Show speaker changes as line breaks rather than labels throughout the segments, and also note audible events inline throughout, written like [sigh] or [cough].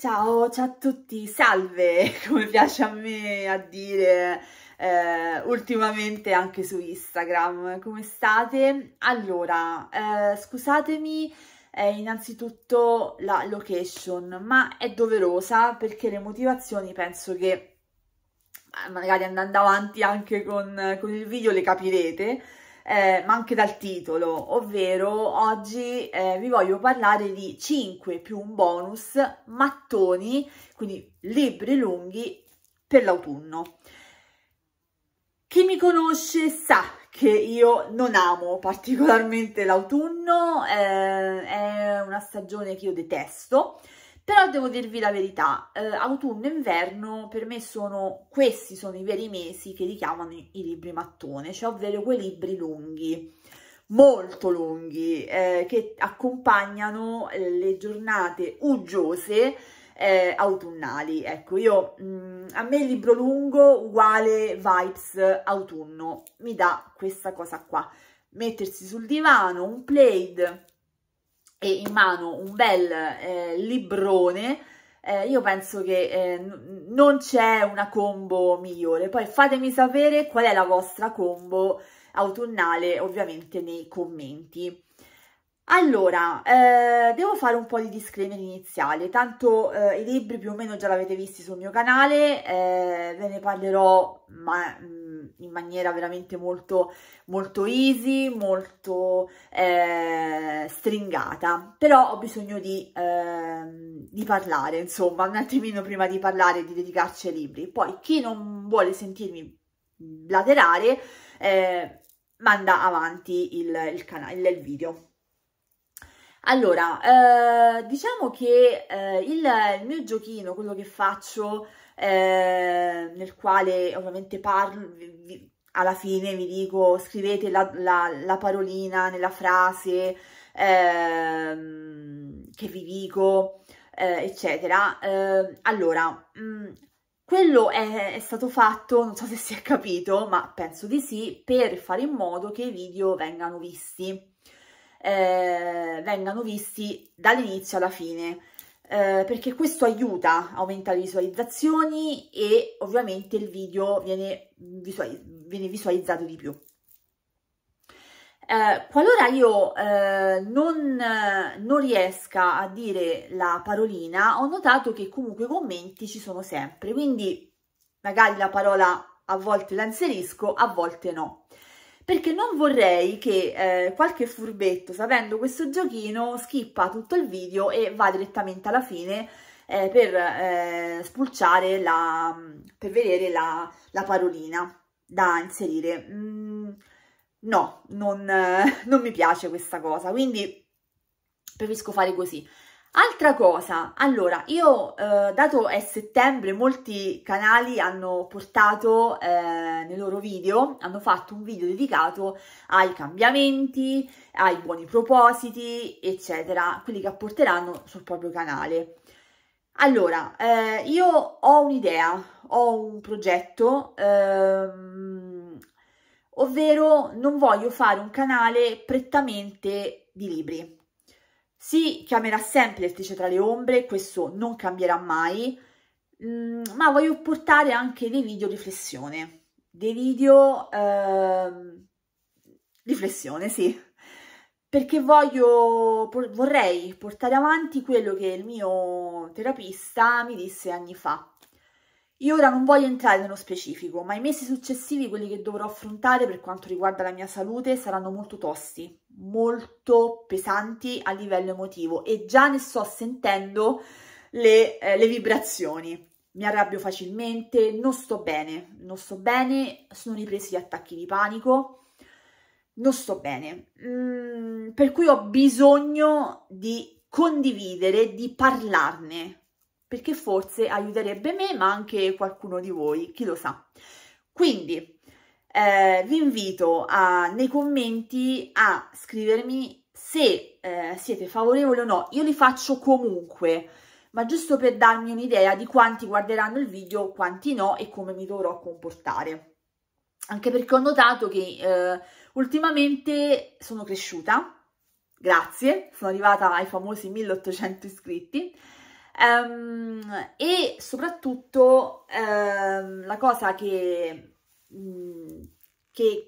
Ciao, ciao a tutti, salve, [laughs] come piace a me a dire eh, ultimamente anche su Instagram, come state? Allora, eh, scusatemi eh, innanzitutto la location, ma è doverosa perché le motivazioni penso che magari andando avanti anche con, con il video le capirete, eh, ma anche dal titolo, ovvero oggi eh, vi voglio parlare di 5 più un bonus mattoni, quindi libri lunghi per l'autunno. Chi mi conosce sa che io non amo particolarmente l'autunno, eh, è una stagione che io detesto, però devo dirvi la verità, eh, autunno e inverno per me sono, questi sono i veri mesi che richiamano i, i libri mattone, cioè ovvero quei libri lunghi, molto lunghi, eh, che accompagnano le giornate uggiose eh, autunnali. Ecco, io mh, mm, a me il libro lungo uguale vibes autunno, mi dà questa cosa qua. Mettersi sul divano, un plaid, e in mano un bel eh, librone, eh, io penso che eh, non c'è una combo migliore. Poi fatemi sapere qual è la vostra combo autunnale, ovviamente nei commenti. Allora, eh, devo fare un po' di disclaimer iniziale, tanto eh, i libri più o meno già l'avete visti sul mio canale, eh, ve ne parlerò ma, mm, in maniera veramente molto, molto easy, molto eh, stringata, però ho bisogno di, eh, di parlare, insomma, un attimino prima di parlare, di dedicarci ai libri. Poi chi non vuole sentirmi blaterare, eh, manda avanti il, il canale, il video. Allora, eh, diciamo che eh, il, il, mio giochino, quello che faccio eh, nel quale ovviamente parlo, vi, alla fine vi dico scrivete la, la, la parolina nella frase ehm, che vi dico, eh, eccetera. Eh, allora, mh, mm, quello è, è, stato fatto, non so se si è capito, ma penso di sì, per fare in modo che i video vengano visti, eh, vengano visti dall'inizio alla fine. Eh, perché questo aiuta, aumenta le visualizzazioni e ovviamente il video viene, visualiz viene visualizzato di più. Eh, qualora io eh, non, non, riesca a dire la parolina, ho notato che comunque i commenti ci sono sempre, quindi magari la parola a volte la inserisco, a volte no perché non vorrei che eh, qualche furbetto, sapendo questo giochino, skippa tutto il video e va direttamente alla fine eh, per eh, spulciare, la, per vedere la, la parolina da inserire. Mm, no, non, [laughs] non mi piace questa cosa, quindi preferisco fare così. Altra cosa, allora io eh, dato è settembre molti canali hanno portato eh, nei loro video, hanno fatto un video dedicato ai cambiamenti, ai buoni propositi eccetera, quelli che apporteranno sul proprio canale. Allora, eh, io ho un'idea, ho un progetto, ehm, ovvero non voglio fare un canale prettamente di libri si chiamerà sempre Lettice tra le ombre, questo non cambierà mai, mm, ma voglio portare anche dei video riflessione, dei video eh, riflessione, sì, perché voglio, vorrei portare avanti quello che il mio terapista mi disse anni fa, io ora non voglio entrare nello specifico, ma i mesi successivi, quelli che dovrò affrontare per quanto riguarda la mia salute, saranno molto tosti, molto pesanti a livello emotivo e già ne sto sentendo le, eh, le vibrazioni. Mi arrabbio facilmente, non sto bene, non sto bene, sono ripresi gli attacchi di panico, non sto bene. Mm, per cui ho bisogno di condividere, di parlarne, perché forse aiuterebbe me ma anche qualcuno di voi, chi lo sa. Quindi eh, vi invito a, nei commenti a scrivermi se eh, siete favorevoli o no, io li faccio comunque, ma giusto per darmi un'idea di quanti guarderanno il video, quanti no e come mi dovrò comportare. Anche perché ho notato che eh, ultimamente sono cresciuta, grazie, sono arrivata ai famosi 1800 iscritti, Um, e soprattutto uh, la cosa che, mm, che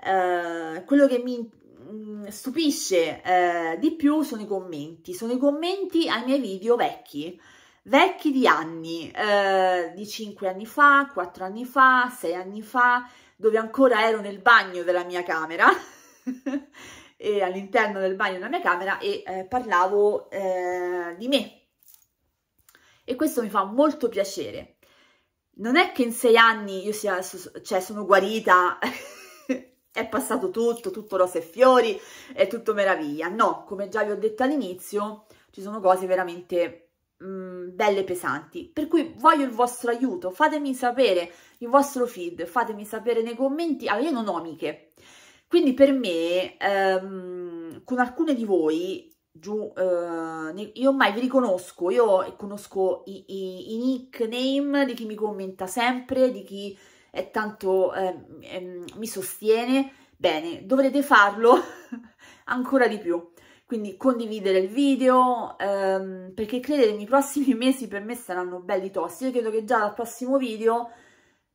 uh, quello che mi mm, stupisce uh, di più sono i commenti, sono i commenti ai miei video vecchi, vecchi di anni, eh, di 5 anni fa, 4 anni fa, 6 anni fa, dove ancora ero nel bagno della mia camera. [laughs] all'interno del bagno della mia camera e parlavo di me e questo mi fa molto piacere. Non è che in sei anni io sia, cioè, sono guarita, [laughs] è passato tutto, tutto rose e fiori, è tutto meraviglia. No, come già vi ho detto all'inizio, ci sono cose veramente mh, mm, belle pesanti. Per cui voglio il vostro aiuto, fatemi sapere il vostro feed, fatemi sapere nei commenti. Allora, ah, io non ho amiche, quindi per me, ehm, con alcune di voi, giù, eh, io ormai vi riconosco, io conosco i, i, i, nickname di chi mi commenta sempre, di chi è tanto eh, mi sostiene, bene, dovrete farlo [laughs] ancora di più. Quindi condividere il video, ehm, perché credetemi, i prossimi [laughs] mesi per me saranno belli tosti. Io credo che già dal prossimo video,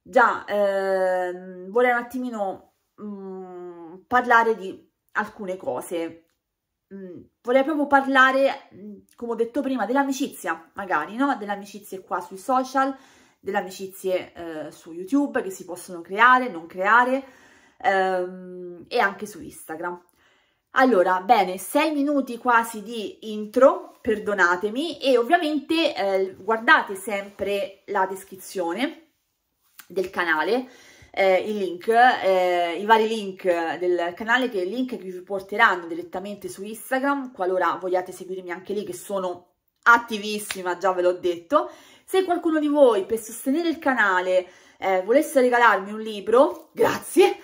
già ehm, vorrei un attimino mh, mm, parlare di alcune cose, mh, vorrei proprio parlare, mh, come ho detto prima, dell'amicizia, magari, no? Delle amicizie qua sui social, delle amicizie eh, su YouTube che si possono creare, non creare, ehm, e anche su Instagram. Allora, bene, 6 minuti quasi di intro, perdonatemi, e ovviamente eh, guardate sempre la descrizione del canale, eh, i link, eh, i vari link del canale, che link che vi porteranno direttamente su Instagram, qualora vogliate seguirmi anche lì, che sono attivissima, già ve l'ho detto. Se qualcuno di voi per sostenere il canale eh, volesse regalarmi un libro, grazie,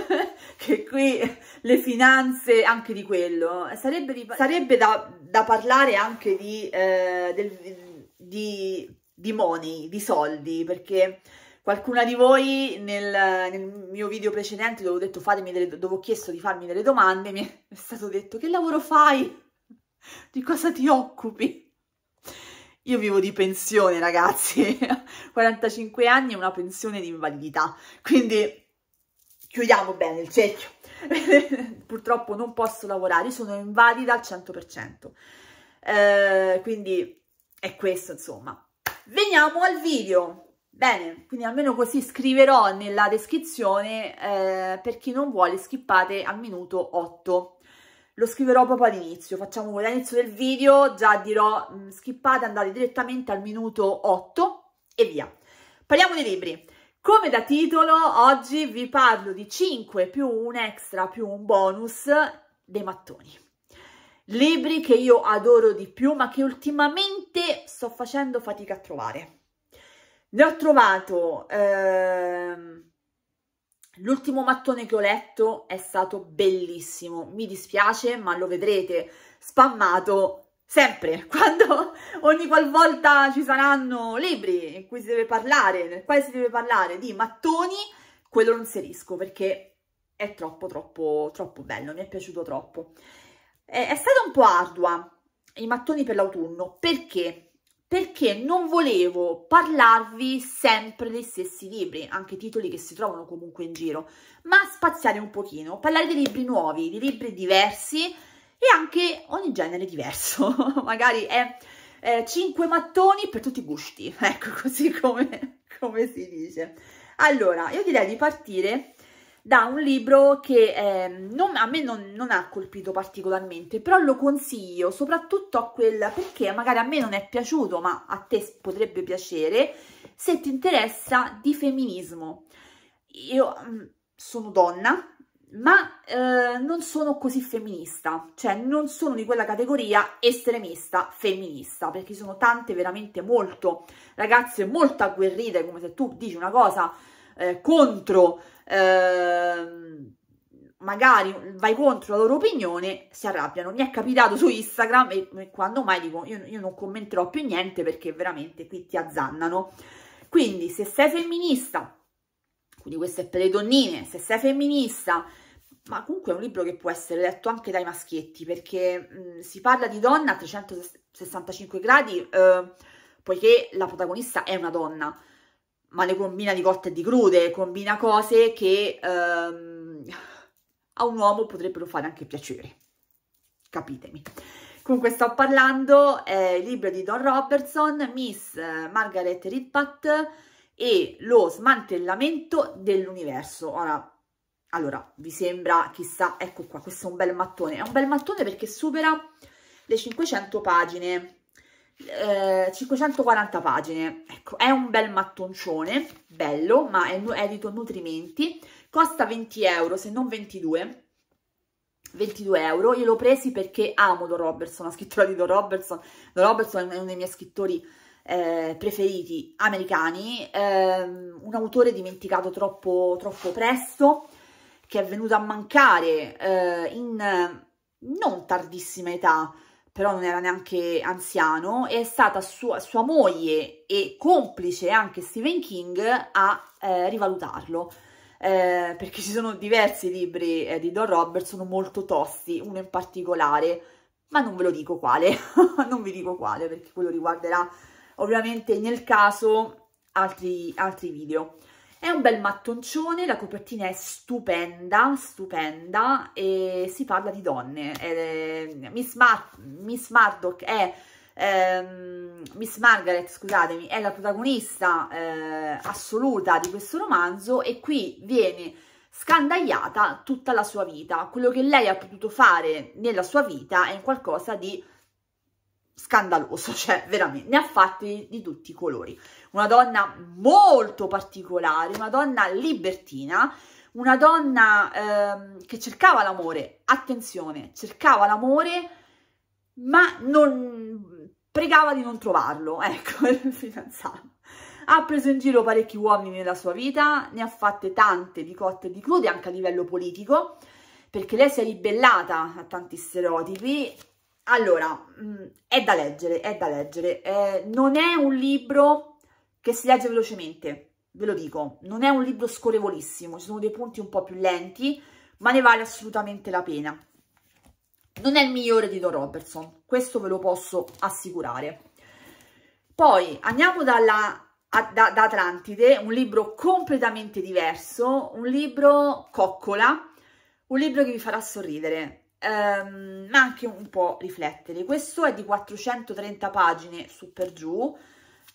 [laughs] che qui le finanze anche di quello, sarebbe, di, sarebbe da, da, parlare anche di, eh, del, di, di money, di soldi, perché Qualcuna di voi nel, nel, mio video precedente dove ho, detto, fatemi delle, dove ho chiesto di farmi delle domande mi è stato detto che lavoro fai? Di cosa ti occupi? Io vivo di pensione, ragazzi. 45 [laughs] anni e una pensione di invalidità. Quindi chiudiamo bene il cerchio. [laughs] Purtroppo non posso lavorare, sono invalida al 100%. Eh, quindi è questo, insomma. Veniamo al video. Bene, quindi almeno così scriverò nella descrizione eh, per chi non vuole skippate al minuto 8. Lo scriverò proprio all'inizio, facciamo all'inizio del video, già dirò mm, skippate, andate direttamente al minuto 8 e via. Parliamo dei libri. Come da titolo oggi vi parlo di 5 più un extra più un bonus dei mattoni. Libri che io adoro di più ma che ultimamente sto facendo fatica a trovare ne ho trovato... Ehm, L'ultimo mattone che ho letto è stato bellissimo, mi dispiace ma lo vedrete spammato sempre, [laughs] quando ogni qualvolta ci saranno libri in cui si deve parlare, nel quale si deve parlare di mattoni, quello lo inserisco perché è troppo troppo troppo bello, mi è piaciuto troppo. È, è stata un po' ardua i mattoni per l'autunno, perché? perché non volevo parlarvi sempre dei stessi libri, anche titoli che si trovano comunque in giro, ma spaziare un pochino, parlare di libri nuovi, di libri diversi e anche ogni genere diverso, [laughs] magari è, è eh, 5 mattoni per tutti i gusti, [laughs] ecco così come, come si dice. Allora, io direi di partire da un libro che eh, non, a me non, non, ha colpito particolarmente, però lo consiglio soprattutto a quel perché magari a me non è piaciuto, ma a te potrebbe piacere, se ti interessa di femminismo. Io mm, sono donna, ma eh, non sono così femminista, cioè non sono di quella categoria estremista femminista, perché sono tante veramente molto ragazze molto agguerrite, come se tu dici una cosa eh, contro, eh, magari vai contro la loro opinione, si arrabbiano. Mi è capitato su Instagram e quando mai dico io, io non commenterò più niente perché veramente qui ti azzannano. Quindi se sei femminista, quindi questo è per le donnine, se sei femminista, ma comunque è un libro che può essere letto anche dai maschietti perché mh, si parla di donna a 365 gradi eh, poiché la protagonista è una donna ma le combina di cotte e di crude, combina cose che ehm, a un uomo potrebbero fare anche piacere, capitemi. Comunque sto parlando, eh, libro di Don Robertson, Miss Margaret Ridpat e lo smantellamento dell'universo. Ora, allora, vi sembra, chissà, ecco qua, questo è un bel mattone. È un bel mattone perché supera le 500 pagine, 540 eh, pagine, ecco, è un bel mattoncione, bello, ma è edito Nutrimenti, costa 20 euro, se non 22, 22 euro, io l'ho presi perché amo Don Robertson, la scrittura di Don Robertson, Don Robertson è uno dei miei scrittori eh, preferiti americani, ehm, un autore dimenticato troppo, troppo, presto, che è venuto a mancare eh, in non tardissima età, però non era neanche anziano, è stata sua, sua moglie e complice anche Stephen King a eh, rivalutarlo. Eh, perché ci sono diversi libri eh, di Don Robertson molto tosti, uno in particolare, ma non ve lo dico quale, [laughs] non vi dico quale perché quello riguarderà ovviamente nel caso altri, altri video. È un bel mattoncione, la copertina è stupenda, stupenda e si parla di donne. È, eh, Miss, Mar Miss Murdoch è... Ehm, Miss Margaret, scusatemi, è la protagonista eh, assoluta di questo romanzo e qui viene scandagliata tutta la sua vita. Quello che lei ha potuto fare nella sua vita è qualcosa di scandaloso, cioè veramente, ne ha fatti di tutti i colori. Una donna molto particolare, una donna libertina, una donna ehm, che cercava l'amore, attenzione, cercava l'amore ma non pregava di non trovarlo, [laughs] ecco, il fidanzato. Ha preso in giro parecchi uomini nella sua vita, ne ha fatte tante di cotte e di crude anche a livello politico, perché lei si è ribellata a tanti stereotipi allora, mm, è da leggere, è da leggere. Eh, non è un libro che si legge velocemente, ve lo dico. Non è un libro scorrevolissimo, ci sono dei punti un po' più lenti, ma ne vale assolutamente la pena. Non è il migliore di Don Robertson, questo ve lo posso assicurare. Poi andiamo dalla, a, da, da Atlantide, un libro completamente diverso, un libro coccola, un libro che vi farà sorridere ehm, ma anche un po' riflettere. Questo è di 430 pagine su per giù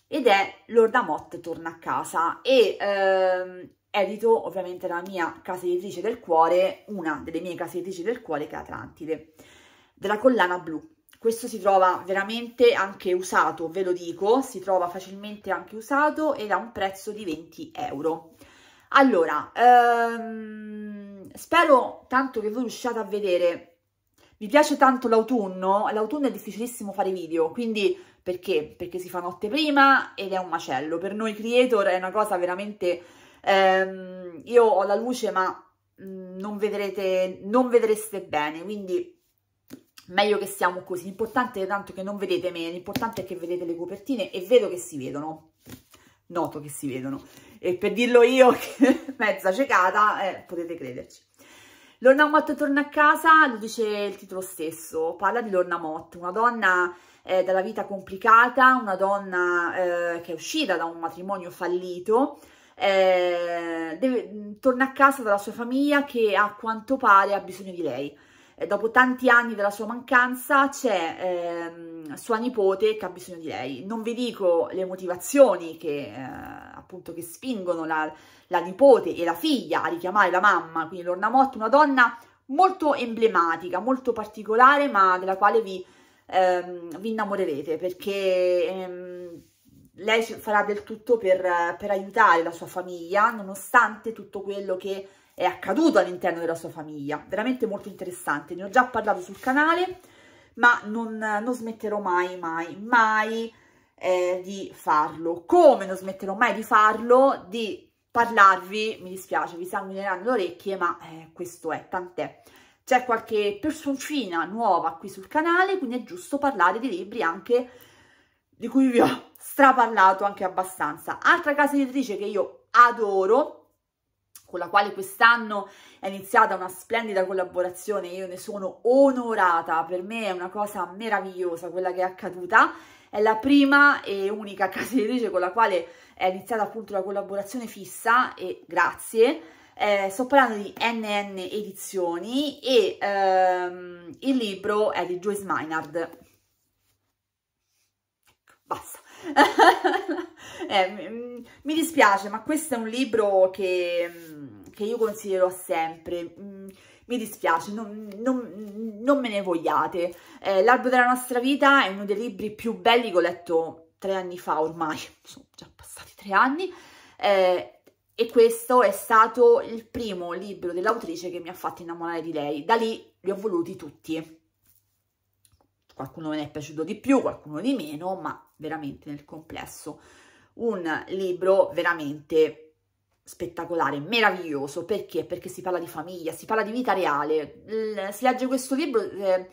ed è Lorda Mott torna a casa e ehm, edito ovviamente la mia casa editrice del cuore, una delle mie case editrici del cuore che è Atlantide, della collana blu. Questo si trova veramente anche usato, ve lo dico, si trova facilmente anche usato ed ha un prezzo di 20 euro. Allora, ehm, spero tanto che voi riusciate a vedere mi piace tanto l'autunno, l'autunno è difficilissimo fare video, quindi perché? Perché si fa notte prima ed è un macello. Per noi creator è una cosa veramente... Ehm, io ho la luce ma mm, non, vedrete, non vedreste bene, quindi meglio che siamo così. L'importante è tanto che non vedete me, l'importante è che vedete le copertine e vedo che si vedono. Noto che si vedono. E per dirlo io, [laughs] mezza cecata, eh, potete crederci. Lorna Mott torna a casa, lo dice il titolo stesso, parla di Lorna Mott, una donna eh, dalla vita complicata, una donna eh, che è uscita da un matrimonio fallito, eh, deve, torna a casa dalla sua famiglia che a quanto pare ha bisogno di lei dopo tanti anni della sua mancanza c'è ehm, sua nipote che ha bisogno di lei. Non vi dico le motivazioni che, eh, appunto, che spingono la, la, nipote e la figlia a richiamare la mamma, quindi Lorna Mott, una donna molto emblematica, molto particolare, ma della quale vi, ehm, vi innamorerete, perché... Ehm, lei farà del tutto per, per aiutare la sua famiglia, nonostante tutto quello che è accaduto all'interno della sua famiglia, veramente molto interessante, ne ho già parlato sul canale, ma non, non smetterò mai, mai, mai eh, di farlo. Come non smetterò mai di farlo, di parlarvi, mi dispiace, vi sanguineranno le orecchie, ma eh, questo è, tant'è. C'è qualche personcina nuova qui sul canale, quindi è giusto parlare di libri anche di cui vi ho [laughs] straparlato anche abbastanza. Altra casa editrice che io adoro con la quale quest'anno è iniziata una splendida collaborazione, io ne sono onorata, per me è una cosa meravigliosa quella che è accaduta, è la prima e unica [laughs] casa editrice con la quale è iniziata appunto la collaborazione fissa e grazie, eh, sto parlando di NN Edizioni e ehm, il libro è di Joyce Maynard. Ecco, basta. [laughs] eh, mi dispiace, ma questo è un libro che, mm, che io consiglierò sempre. Mm, mi dispiace, non, non, non me ne vogliate. Eh, L'albo della nostra vita è uno dei libri più belli che ho letto tre anni fa ormai, [laughs] sono già passati tre anni, eh, e questo è stato il primo libro dell'autrice che mi ha fatto innamorare di lei. Da lì li ho voluti tutti. Qualcuno me ne è piaciuto di più, qualcuno di meno, ma veramente nel complesso un libro veramente spettacolare, meraviglioso, perché? Perché si parla di famiglia, si parla di vita reale, si legge questo libro, eh,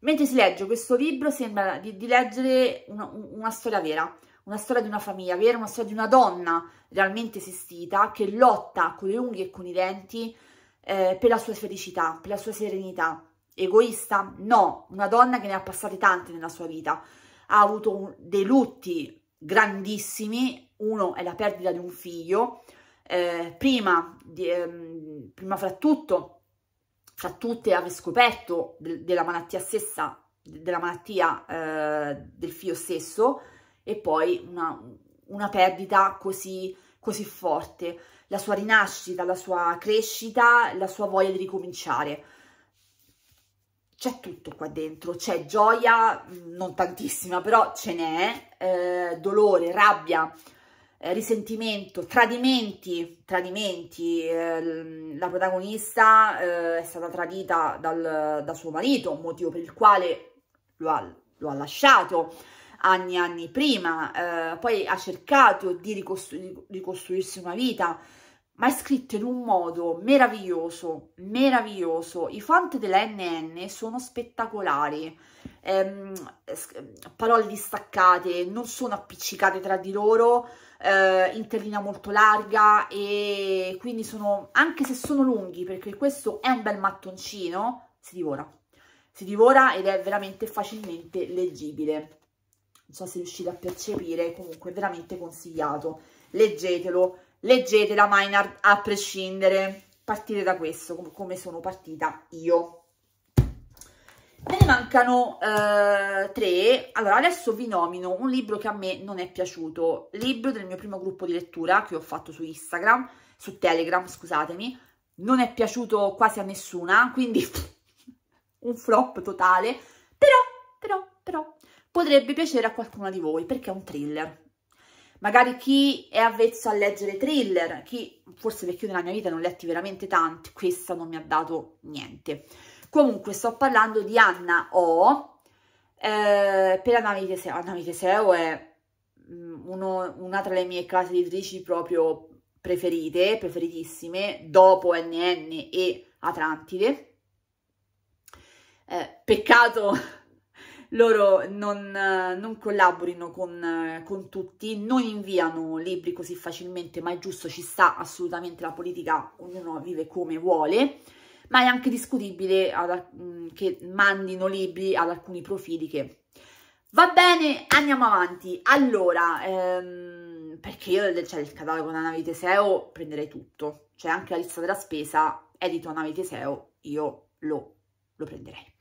mentre si legge questo libro sembra di, di leggere una, una storia vera, una storia di una famiglia vera, una storia di una donna realmente esistita che lotta con le unghie e con i denti eh, per la sua felicità, per la sua serenità. Egoista? No, una donna che ne ha passate tante nella sua vita, ha avuto un, dei lutti grandissimi, uno è la perdita di un figlio, eh, prima, di, ehm, prima fra tutto, fra tutte aver scoperto de della malattia stessa, de della malattia eh, del figlio stesso e poi una, una perdita così, così forte, la sua rinascita, la sua crescita, la sua voglia di ricominciare c'è tutto qua dentro, c'è gioia, non tantissima, però ce n'è, eh, dolore, rabbia, eh, risentimento, tradimenti, tradimenti, eh, la protagonista eh, è stata tradita dal, da suo marito, motivo per il quale lo ha, lo ha lasciato anni e anni prima, eh, poi ha cercato di ricostru ricostruirsi una vita, ma è scritto in un modo meraviglioso, meraviglioso. I font della NN sono spettacolari, ehm, parole distaccate, non sono appiccicate tra di loro, eh, interlinea molto larga e quindi sono, anche se sono lunghi, perché questo è un bel mattoncino, si divora. Si divora ed è veramente facilmente leggibile. Non so se riuscite a percepire, comunque veramente consigliato. Leggetelo leggete la Maynard a prescindere, partite da questo, come sono partita io. Me ne mancano eh, tre, allora adesso vi nomino un libro che a me non è piaciuto, libro del mio primo gruppo di lettura che ho fatto su Instagram, su Telegram, scusatemi, non è piaciuto quasi a nessuna, quindi [laughs] un flop totale, però, però, però, potrebbe piacere a qualcuna di voi perché è un thriller, magari chi è avvezzo a leggere thriller, chi forse perché io nella mia vita non letti veramente tanti, questa non mi ha dato niente. Comunque sto parlando di Anna O, eh, per Anna Viteseo, Anna Viteseo è mm, uno, una tra le mie case editrici proprio preferite, preferitissime, dopo NN e Atlantide. Eh, peccato loro non, non collaborino con, con, tutti, non inviano libri così facilmente, ma è giusto, ci sta assolutamente la politica, ognuno vive come vuole, ma è anche discutibile ad, mm, che mandino libri ad alcuni profili che... Va bene, andiamo avanti. Allora, ehm, perché io cioè, il catalogo della Navi Teseo prenderei tutto, cioè anche la lista della spesa edito Navi Teseo, io lo, lo prenderei.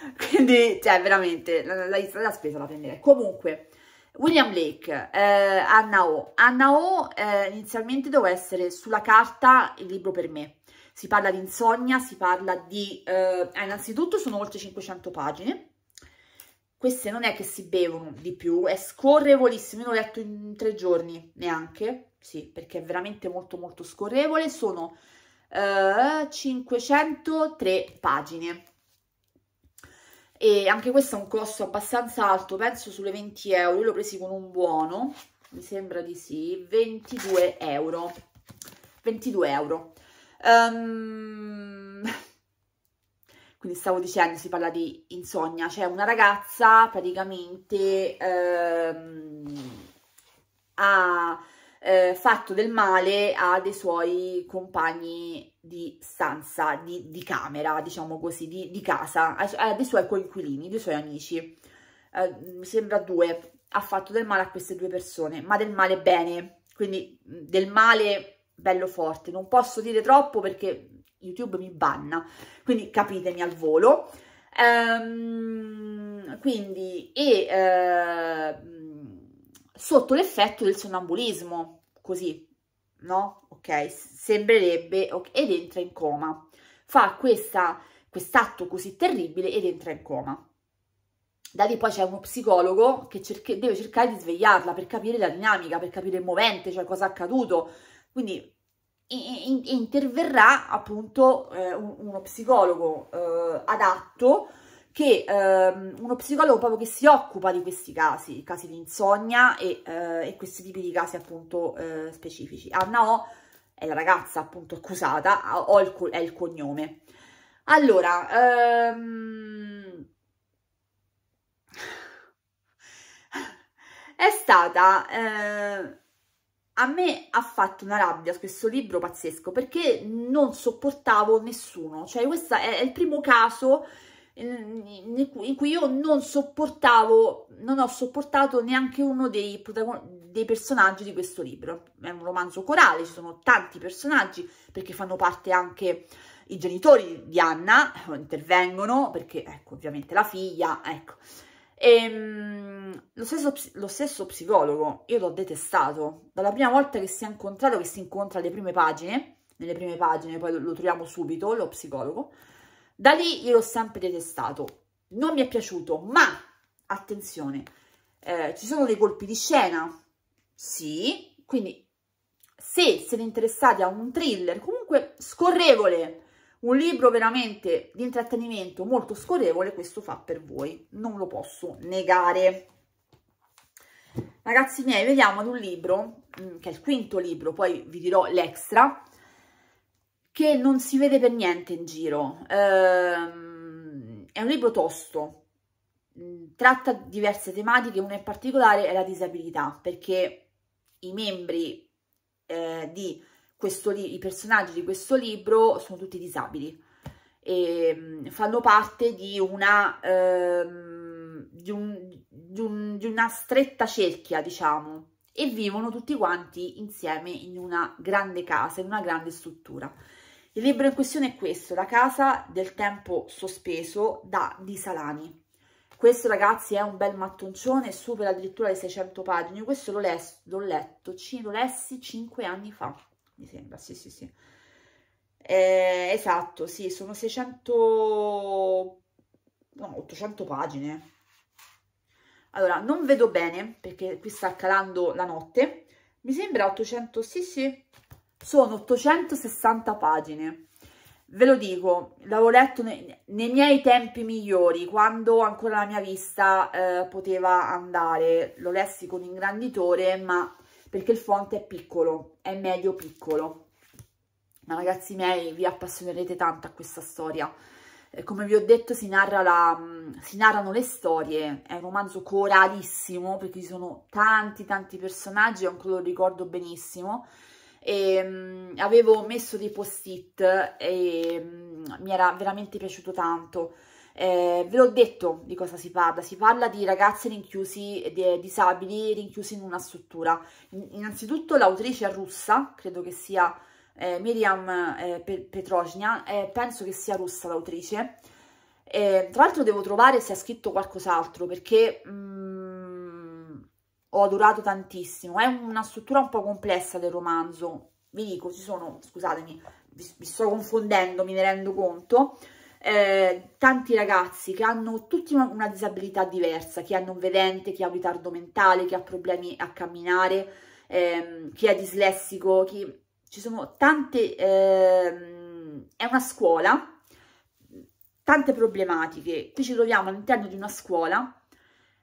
[laughs] Quindi, cioè, veramente, la, la, la spesa la prenderei. Comunque, William Blake, eh, Anna O. Anna O eh, inizialmente doveva essere sulla carta il libro per me. Si parla di insonnia, si parla di... Eh, innanzitutto sono oltre 500 pagine. Queste non è che si bevono di più, è scorrevolissimo. Io l'ho letto in tre giorni, neanche. Sì, perché è veramente molto molto scorrevole. Sono 503 eh, pagine e anche questo è un costo abbastanza alto, penso sulle 20 euro, io l'ho preso con un buono, mi sembra di sì, 22 euro, 22 euro. Um, [laughs] quindi stavo dicendo, si parla di insonnia, cioè una ragazza praticamente um, ha eh, fatto del male a dei suoi compagni di stanza, di, di camera, diciamo così, di, di casa, a, a dei suoi coinquilini, dei suoi amici. Eh, mi sembra due, ha fatto del male a queste due persone, ma del male bene, quindi mm, del male bello forte. Non posso dire troppo perché YouTube mi banna, quindi capitemi al volo. Ehm, quindi, e... Eh, sotto l'effetto del sonnambulismo, così, no? Ok, sembrerebbe, okay, ed entra in coma. Fa questa quest'atto così terribile ed entra in coma. Da lì poi c'è uno psicologo che cerche, deve cercare di svegliarla per capire la dinamica, per capire il movente, cioè cosa è accaduto. Quindi in, in, interverrà appunto eh, un, uno psicologo eh, adatto che ehm, uno psicologo proprio che si occupa di questi casi, casi di insonnia e, eh, e questi tipi di casi appunto eh, specifici. Anna ah, O è la ragazza appunto accusata, O il, è il cognome. Allora, ehm, è stata... Eh, a me ha fatto una rabbia questo libro pazzesco perché non sopportavo nessuno, cioè questo è il primo caso eh, in cui io non sopportavo, non ho sopportato neanche uno dei, dei personaggi di questo libro. È un romanzo corale, ci sono tanti personaggi perché fanno parte anche i genitori di Anna, eh, intervengono perché, ecco, ovviamente la figlia, ecco. E, ehm, lo, stesso, lo, stesso, psicologo, io l'ho detestato, dalla prima volta che si è incontrato, che si incontra alle prime pagine, nelle prime pagine, poi lo, lo troviamo subito, lo psicologo, da lì io l'ho sempre detestato, non mi è piaciuto, ma attenzione, eh, ci sono dei colpi di scena, sì, quindi se siete interessati a un thriller comunque scorrevole, un libro veramente di intrattenimento molto scorrevole, questo fa per voi, non lo posso negare. Ragazzi miei, vediamo ad un libro, mm, che è il quinto libro, poi vi dirò l'extra, che non si vede per niente in giro. Ehm, è un libro tosto, mm, tratta diverse tematiche, una in particolare è la disabilità, perché i membri eh, di questo libro, i personaggi di questo libro sono tutti disabili e ehm, fanno parte di una, ehm, di, un, di, un, di una stretta cerchia, diciamo, e vivono tutti quanti insieme in una grande casa, in una grande struttura. Il libro in questione è questo, La casa del tempo sospeso da Di Salani. Questo ragazzi è un bel mattoncione, supera addirittura le 600 pagine. Questo l'ho, les- letto, lo lessi 5 anni fa, mi sembra, sì sì sì. Eh, esatto, sì, sono 600, no, 800 pagine. Allora, non vedo bene perché qui sta calando la notte. Mi sembra 800, sì sì, sono 860 pagine. Ve lo dico, l'avevo letto ne nei miei tempi migliori, quando ancora la mia vista eh, poteva andare. Lo lessi con ingranditore, ma perché il fonte è piccolo, è medio piccolo. Ma ragazzi miei, vi appassionerete tanto a questa storia. Eh, come vi ho detto, si, narra la, si narrano le storie. È un romanzo coralissimo, perché ci sono tanti, tanti personaggi, ancora lo ricordo benissimo e um, avevo messo dei post-it e um, mi era veramente piaciuto tanto. Eh, ve l'ho detto di cosa si parla, si parla di ragazzi rinchiusi, di, eh, disabili rinchiusi in una struttura. Innanzitutto l'autrice è russa, credo che sia eh, Miriam eh, Petrosnia, eh, penso che sia russa l'autrice. Eh, tra l'altro devo trovare se ha scritto qualcos'altro perché... Mh, mm, ho adorato tantissimo. È una struttura un po' complessa del romanzo, vi dico, ci sono, scusatemi, vi, vi sto confondendo, mi ne rendo conto, eh, tanti ragazzi che hanno tutti una, una, disabilità diversa, chi è non vedente, chi ha un ritardo mentale, chi ha problemi a camminare, ehm, chi è dislessico, chi... ci sono tante... Ehm, è una scuola, tante problematiche, qui ci troviamo all'interno di una scuola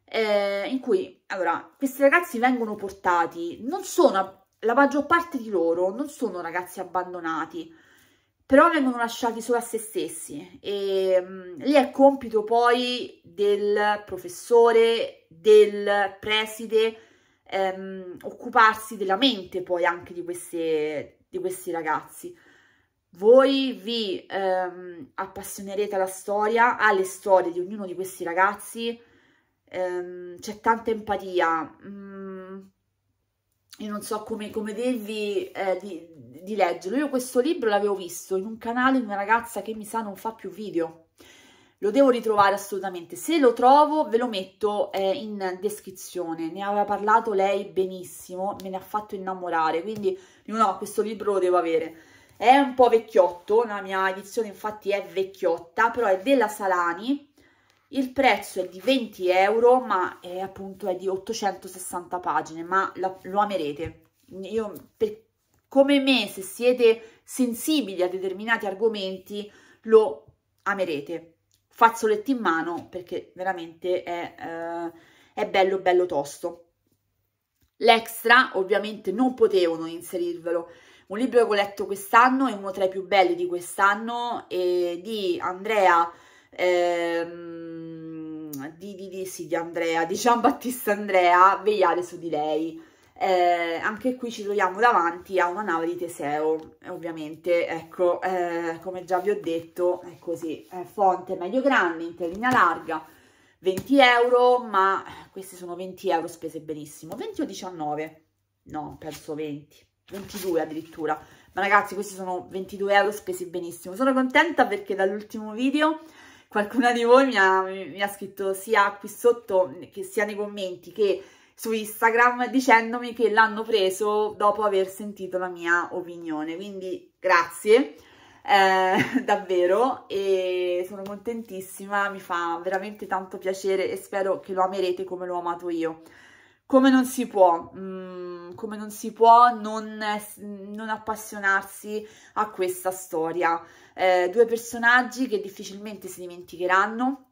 eh, in cui, allora, questi ragazzi vengono portati, non sono, la maggior parte di loro non sono ragazzi abbandonati, però vengono lasciati solo a se stessi e mh, mm, lì è compito poi del professore, del preside, ehm, occuparsi della mente poi anche di, queste, di questi ragazzi voi vi ehm, appassionerete alla storia, alle storie di ognuno di questi ragazzi ehm, c'è tanta empatia, mm, io non so come, come dirvi eh, di, di leggerlo, io questo libro l'avevo visto in un canale di una ragazza che mi sa non fa più video, lo devo ritrovare assolutamente. Se lo trovo ve lo metto eh, in descrizione, ne aveva parlato lei benissimo, me ne ha fatto innamorare, quindi no, questo libro lo devo avere. È un po' vecchiotto, la mia edizione infatti è vecchiotta, però è della Salani il prezzo è di 20 euro ma è appunto è di 860 pagine ma la, lo amerete io per, come me se siete sensibili a determinati argomenti lo amerete fazzoletti in mano perché veramente è, eh, è bello bello tosto l'extra ovviamente non potevano inserirvelo un libro che ho letto quest'anno è uno tra i più belli di quest'anno e di Andrea ehm, di, di, di, sì, di Andrea, di Gian Battista Andrea, vegliare su di lei. Eh, anche qui ci troviamo davanti a una nave di Teseo, ovviamente, ecco, eh, come già vi ho detto, è così, è fonte medio grande, interlinea larga, 20 euro, ma questi sono 20 euro spese benissimo, 20 o 19, no, penso 20, 22 addirittura, ma ragazzi questi sono 22 euro spesi benissimo, sono contenta perché dall'ultimo video qualcuna di voi mi ha, mi ha, scritto sia qui sotto che sia nei commenti che su Instagram dicendomi che l'hanno preso dopo aver sentito la mia opinione, quindi grazie eh, [laughs] davvero e sono contentissima, mi fa veramente tanto piacere e spero che lo amerete come l'ho amato io come non si può, mh, mm, come non si può non, non appassionarsi a questa storia. Eh, due personaggi che difficilmente si dimenticheranno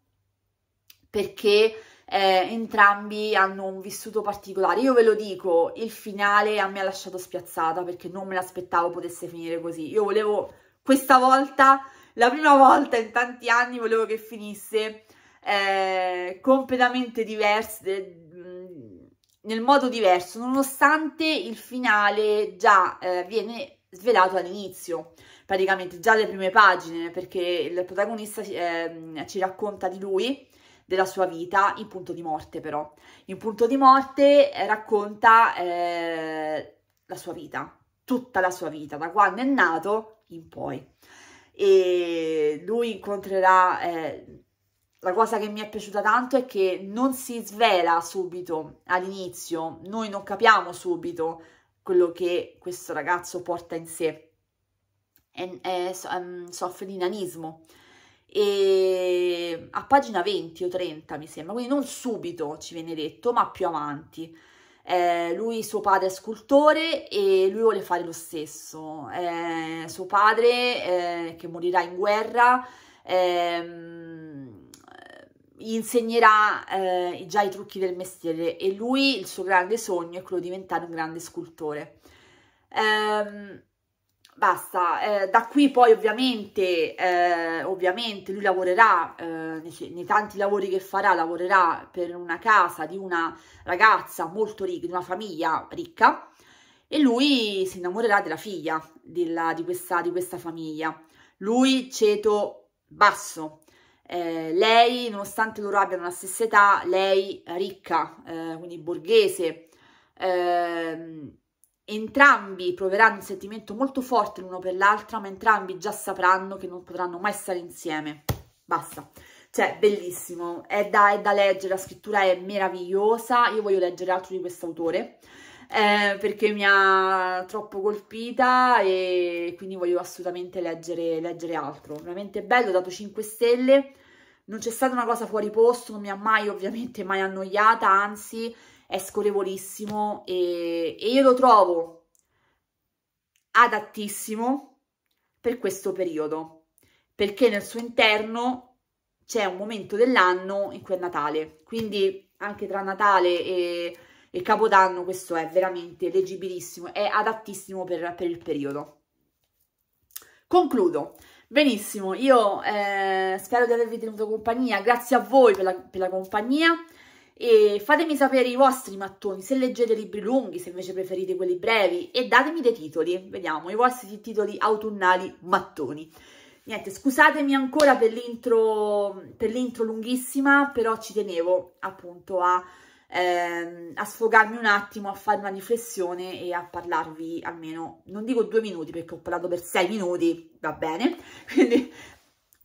perché eh, entrambi hanno un vissuto particolare. Io ve lo dico, il finale a me ha lasciato spiazzata perché non me l'aspettavo potesse finire così. Io volevo questa volta, la prima volta in tanti anni, volevo che finisse eh, completamente diverso, nel modo diverso, nonostante il finale già eh, viene svelato all'inizio, praticamente già le prime pagine, perché il protagonista eh, ci racconta di lui, della sua vita, in punto di morte però. In punto di morte eh, racconta eh, la sua vita, tutta la sua vita, da quando è nato in poi. E lui incontrerà... Eh, la cosa che mi è piaciuta tanto è che non si svela subito all'inizio, noi non capiamo subito quello che questo ragazzo porta in sé, è, è, um, soffre di nanismo. E a pagina 20 o 30 mi sembra, quindi non subito ci viene detto, ma più avanti. Eh, lui, suo padre è scultore e lui vuole fare lo stesso. Eh, suo padre, eh, che morirà in guerra, ehm, insegnerà eh, già i trucchi del mestiere e lui il suo grande sogno è quello di diventare un grande scultore. Ehm, basta, eh, da qui poi ovviamente, eh, ovviamente lui lavorerà, eh, nei, nei, tanti lavori che farà, lavorerà per una casa di una ragazza molto ricca, di una famiglia ricca e lui si innamorerà della figlia della, di, questa, di questa famiglia. Lui ceto basso, eh, lei, nonostante loro abbiano la stessa età, lei ricca, eh, quindi borghese, eh, entrambi proveranno un sentimento molto forte l'uno per l'altra, ma entrambi già sapranno che non potranno mai stare insieme. Basta. Cioè, bellissimo, è da, è da leggere, la scrittura è meravigliosa, io voglio leggere altro di quest'autore. autore eh, perché mi ha troppo colpita e quindi voglio assolutamente leggere, leggere altro. Veramente bello, ho dato 5 stelle, non c'è stata una cosa fuori posto, non mi ha mai ovviamente mai annoiata, anzi è scorevolissimo e, e io lo trovo adattissimo per questo periodo, perché nel suo interno c'è un momento dell'anno in cui è Natale, quindi anche tra Natale e e Capodanno questo è veramente leggibilissimo, è adattissimo per, per il periodo. Concludo. Benissimo, io eh, spero di avervi tenuto compagnia, grazie a voi per la, per la compagnia e fatemi sapere i vostri mattoni, se leggete libri lunghi, se invece preferite quelli brevi e datemi dei titoli, vediamo, i vostri titoli autunnali mattoni. Niente, scusatemi ancora per l'intro per l'intro lunghissima, però ci tenevo appunto a ehm, a sfogarmi un attimo, a fare una riflessione e a parlarvi almeno, non dico due minuti perché ho parlato per sei minuti, va bene, [laughs] quindi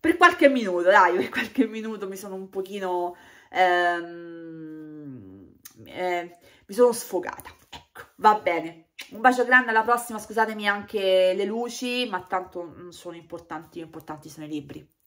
per qualche minuto, dai, per qualche minuto mi sono un pochino, ehm, eh, mi sono sfogata, ecco, va bene. Un bacio grande, alla prossima, scusatemi anche le luci, ma tanto sono importanti, importanti sono i libri.